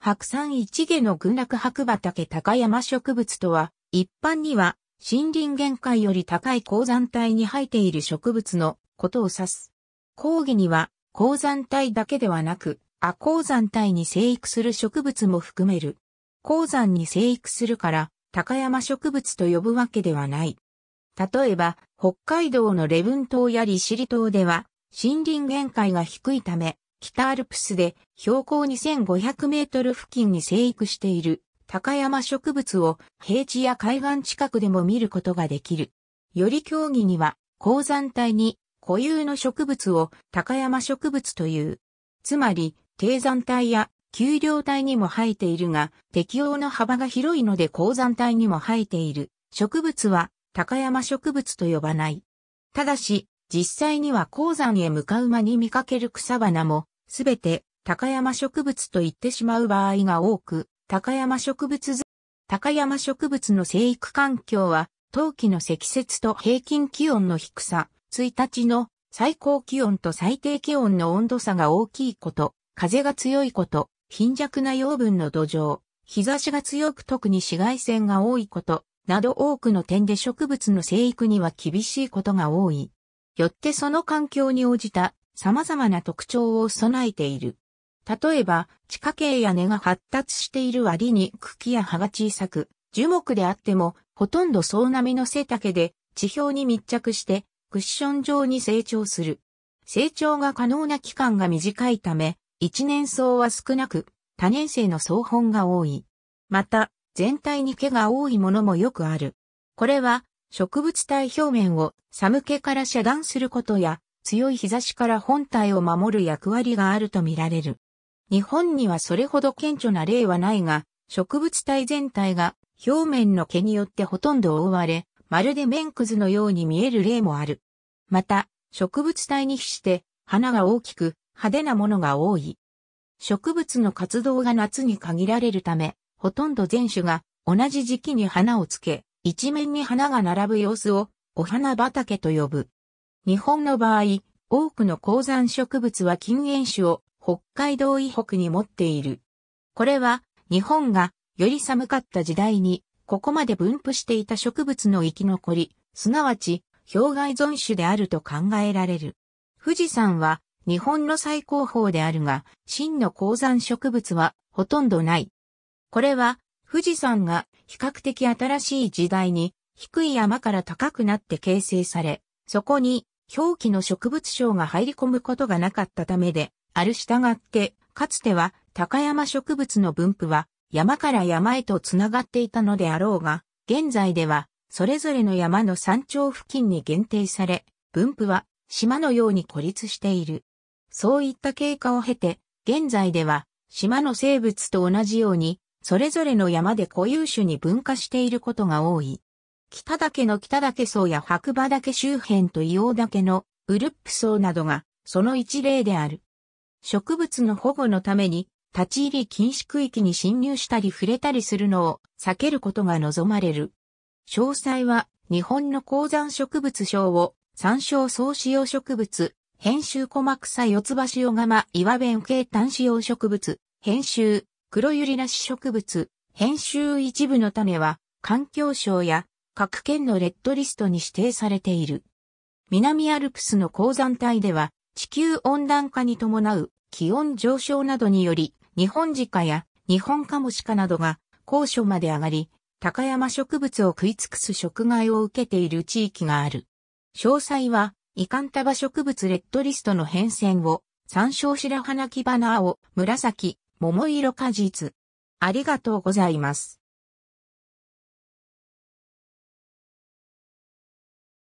白山一下の群落白畑高山植物とは、一般には森林限界より高い高山帯に生えている植物のことを指す。講義には高山帯だけではなく、亜高山帯に生育する植物も含める。高山に生育するから、高山植物と呼ぶわけではない。例えば、北海道の礼文島や利尻島では、森林限界が低いため、北アルプスで標高2500メートル付近に生育している高山植物を平地や海岸近くでも見ることができる。より競技には高山帯に固有の植物を高山植物という。つまり低山帯や丘陵帯にも生えているが適応の幅が広いので高山帯にも生えている。植物は高山植物と呼ばない。ただし、実際には鉱山へ向かう間に見かける草花も、すべて高山植物と言ってしまう場合が多く、高山植物高山植物の生育環境は、冬季の積雪と平均気温の低さ、1日の最高気温と最低気温の温度差が大きいこと、風が強いこと、貧弱な養分の土壌、日差しが強く特に紫外線が多いこと、など多くの点で植物の生育には厳しいことが多い。よってその環境に応じた様々な特徴を備えている。例えば、地下茎や根が発達している割に茎や葉が小さく、樹木であっても、ほとんど総並みの背丈で、地表に密着して、クッション状に成長する。成長が可能な期間が短いため、一年草は少なく、多年生の草本が多い。また、全体に毛が多いものもよくある。これは、植物体表面を寒気から遮断することや、強い日差しから本体を守る役割があるとみられる。日本にはそれほど顕著な例はないが、植物体全体が表面の毛によってほとんど覆われ、まるで面くずのように見える例もある。また、植物体に比して花が大きく派手なものが多い。植物の活動が夏に限られるため、ほとんど全種が同じ時期に花をつけ、一面に花が並ぶ様子をお花畑と呼ぶ。日本の場合、多くの高山植物は禁煙種を北海道以北に持っている。これは日本がより寒かった時代にここまで分布していた植物の生き残り、すなわち氷害存種であると考えられる。富士山は日本の最高峰であるが、真の高山植物はほとんどない。これは富士山が比較的新しい時代に低い山から高くなって形成され、そこに表記の植物省が入り込むことがなかったためで、ある従って、かつては高山植物の分布は山から山へとつながっていたのであろうが、現在ではそれぞれの山の山頂付近に限定され、分布は島のように孤立している。そういった経過を経て、現在では島の生物と同じようにそれぞれの山で固有種に分化していることが多い。北岳の北岳層や白馬岳周辺と硫黄岳のウルップ層などがその一例である。植物の保護のために立ち入り禁止区域に侵入したり触れたりするのを避けることが望まれる。詳細は日本の鉱山植物賞を参照総使用植物、編集小膜草四つ葉塩釜岩弁系単使用植物、編集黒百合なし植物、編集一部の種は、環境省や各県のレッドリストに指定されている。南アルプスの鉱山帯では、地球温暖化に伴う気温上昇などにより、日本鹿や日本カモシカなどが高所まで上がり、高山植物を食い尽くす食害を受けている地域がある。詳細は、イカンタバ植物レッドリストの変遷を、参照白花木花を紫、桃色果実。ありがとうございます。